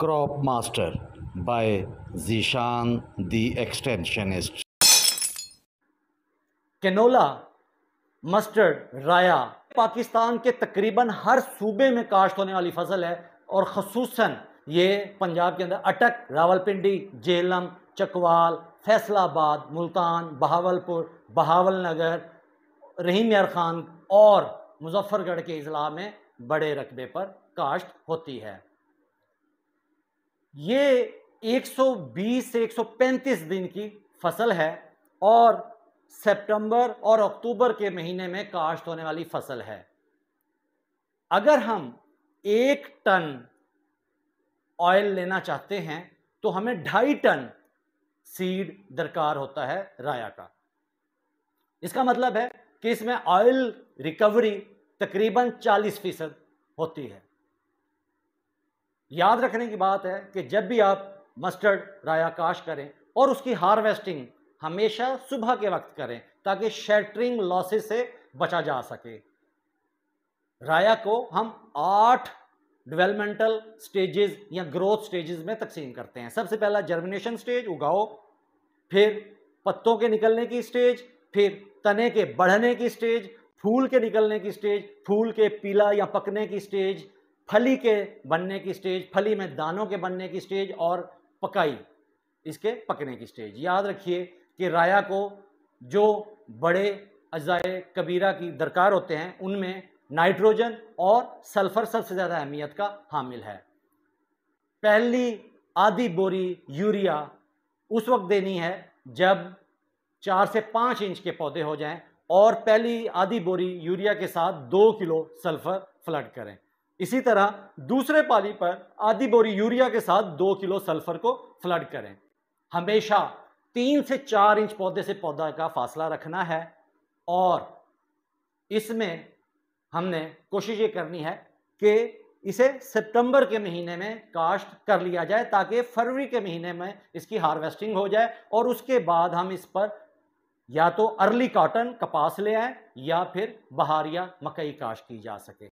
crop master by Zeeshan the extensionist canola mustard राया पाकिस्तान के तकरीबन हर सूबे में काश्त होने वाली फसल है और खसूस ये पंजाब के अंदर अटक रावलपिंडी जेलम चकवाल फैसलाबाद मुल्तान बहावलपुर बहावल नगर रहीम यार खान और मुजफ्फरगढ़ के अजला में बड़े रकबे पर काश्त होती है ये 120 से 135 दिन की फसल है और सितंबर और अक्टूबर के महीने में काश्त होने वाली फसल है अगर हम एक टन ऑयल लेना चाहते हैं तो हमें ढाई टन सीड दरकार होता है राया का इसका मतलब है कि इसमें ऑयल रिकवरी तकरीबन 40 फीसद होती है याद रखने की बात है कि जब भी आप मस्टर्ड राया काश करें और उसकी हार्वेस्टिंग हमेशा सुबह के वक्त करें ताकि शेटरिंग लॉसेस से बचा जा सके राया को हम आठ डेवलपमेंटल स्टेजेस या ग्रोथ स्टेजेस में तकसीम करते हैं सबसे पहला जर्मिनेशन स्टेज उगाओ फिर पत्तों के निकलने की स्टेज फिर तने के बढ़ने की स्टेज फूल के निकलने की स्टेज फूल के पीला या पकने की स्टेज फली के बनने की स्टेज फली में दानों के बनने की स्टेज और पकाई इसके पकने की स्टेज याद रखिए कि राया को जो बड़े अजाय कबीरा की दरकार होते हैं उनमें नाइट्रोजन और सल्फर सबसे ज़्यादा अहमियत का हामिल है पहली आधी बोरी यूरिया उस वक्त देनी है जब चार से पाँच इंच के पौधे हो जाएं और पहली आधी बोरी यूरिया के साथ दो किलो सल्फर फ्लड करें इसी तरह दूसरे पाली पर आधी बोरी यूरिया के साथ दो किलो सल्फर को फ्लड करें हमेशा तीन से चार इंच पौधे से पौधा का फासला रखना है और इसमें हमने कोशिश ये करनी है कि इसे सितंबर के महीने में काश्त कर लिया जाए ताकि फरवरी के महीने में इसकी हार्वेस्टिंग हो जाए और उसके बाद हम इस पर या तो अर्ली कॉटन कपास ले आए या फिर बहारिया मकई काश्त की जा सके